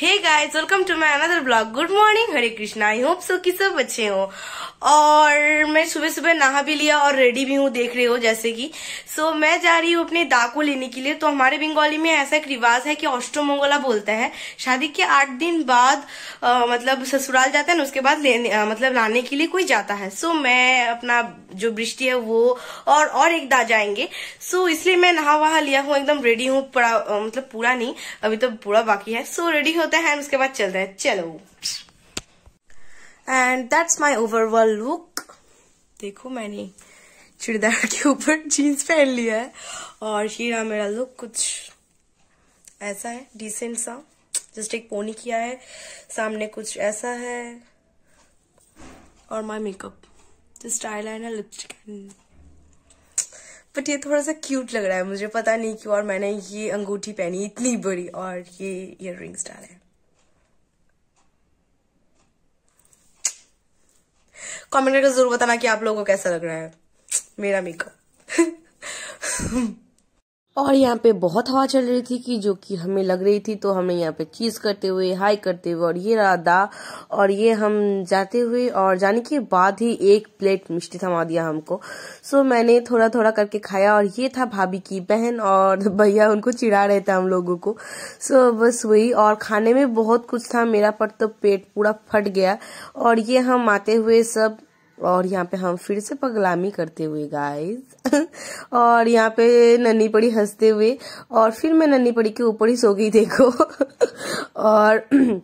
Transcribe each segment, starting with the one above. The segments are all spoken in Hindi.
hey guys welcome to my another blog good morning Hare Krishna I hope so कि सब अच्छे हो और मैं सुबह सुबह नहा भी लिया और रेडी भी हूँ देख रहे हो जैसे कि सो so, मैं जा रही हूँ अपने दा को लेने के लिए तो हमारे बंगाली में ऐसा एक रिवाज है कि ऑस्ट्रोमोंगला बोलते हैं शादी के आठ दिन बाद आ, मतलब ससुराल जाते हैं उसके बाद लेने आ, मतलब लाने के लिए कोई जाता है सो so, मैं अपना जो बृष्टि है वो और और एक दा जाएंगे सो so, इसलिए मैं नहा वहा लिया हूँ एकदम रेडी हूँ मतलब पूरा नहीं अभी तो पूरा बाकी है सो so, रेडी होता है उसके बाद रहे हैं चलो and that's my overall look देखो मैंने चिड़दार के ऊपर जीन्स पहन लिया है और हीरा मेरा लुक कुछ ऐसा है डिसेंट सा जस्ट एक पोनी किया है सामने कुछ ऐसा है और my makeup just eyeliner lipstick but ये थोड़ा सा क्यूट लग रहा है मुझे पता नहीं क्यों और मैंने ये अंगूठी पहनी इतनी बड़ी और ये इयर रिंग्स डाले कमेंट करके जरूर बताना कि आप लोगों को कैसा लग रहा है मेरा मेकअप और यहाँ पे बहुत हवा चल रही थी कि जो कि हमें लग रही थी तो हमें यहाँ पे चीज करते हुए हाई करते हुए और ये दा और ये हम जाते हुए और जाने के बाद ही एक प्लेट मिष्टी थमा दिया हमको सो मैंने थोड़ा थोड़ा करके खाया और ये था भाभी की बहन और भैया उनको चिढ़ा रहे थे हम लोगों को सो बस वही और खाने में बहुत कुछ था मेरा पर तो पेट पूरा फट गया और ये हम आते हुए सब और यहाँ पे हम फिर से पगलामी करते हुए गाइस और यहाँ पे नन्नी पड़ी हंसते हुए और फिर मैं नन्नी पड़ी के ऊपर ही सो गई देखो और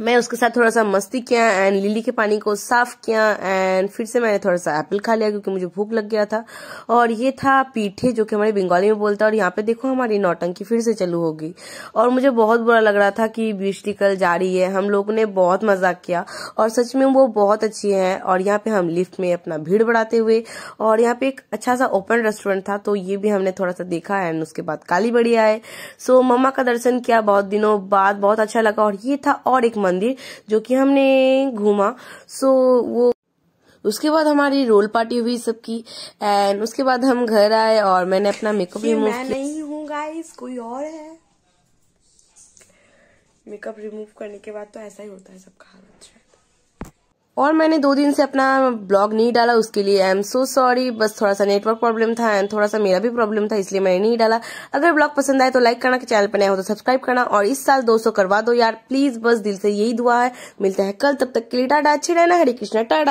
मैं उसके साथ थोड़ा सा मस्ती किया एंड लिली के पानी को साफ किया एंड फिर से मैंने थोड़ा सा एप्पल खा लिया क्योंकि मुझे भूख लग गया था और ये था पीठे जो कि हमारे बंगाली में बोलता है और यहाँ पे देखो हमारी नौटंकी फिर से चालू होगी और मुझे बहुत बुरा लग रहा था कि बिजली कल जा रही है हम लोगों ने बहुत मजाक किया और सच में वो बहुत अच्छी है और यहाँ पे हम लिफ्ट में अपना भीड़ बढ़ाते हुए और यहाँ पे एक अच्छा सा ओपन रेस्टोरेंट था तो ये भी हमने थोड़ा सा देखा एंड उसके बाद काली बड़ी आए सो मम्मा का दर्शन किया बहुत दिनों बाद बहुत अच्छा लगा और ये था और एक मंदिर जो कि हमने घूमा सो वो उसके बाद हमारी रोल पार्टी हुई सबकी एंड उसके बाद हम घर आए और मैंने अपना मेकअप रिमूव मैं नहीं हूँ गाइस कोई और है मेकअप रिमूव करने के बाद तो ऐसा ही होता है सबका हालत और मैंने दो दिन से अपना ब्लॉग नहीं डाला उसके लिए आई एम सो सॉरी बस थोड़ा सा नेटवर्क प्रॉब्लम था एंड थोड़ा सा मेरा भी प्रॉब्लम था इसलिए मैंने नहीं डाला अगर ब्लॉग पसंद आए तो लाइक करना चैनल पर नया हो तो सब्सक्राइब करना और इस साल 200 करवा दो यार प्लीज बस दिल से यही दुआ है मिलता है कल तब तक के लिए टाटा अच्छे रहना हरे कृष्णा टाटा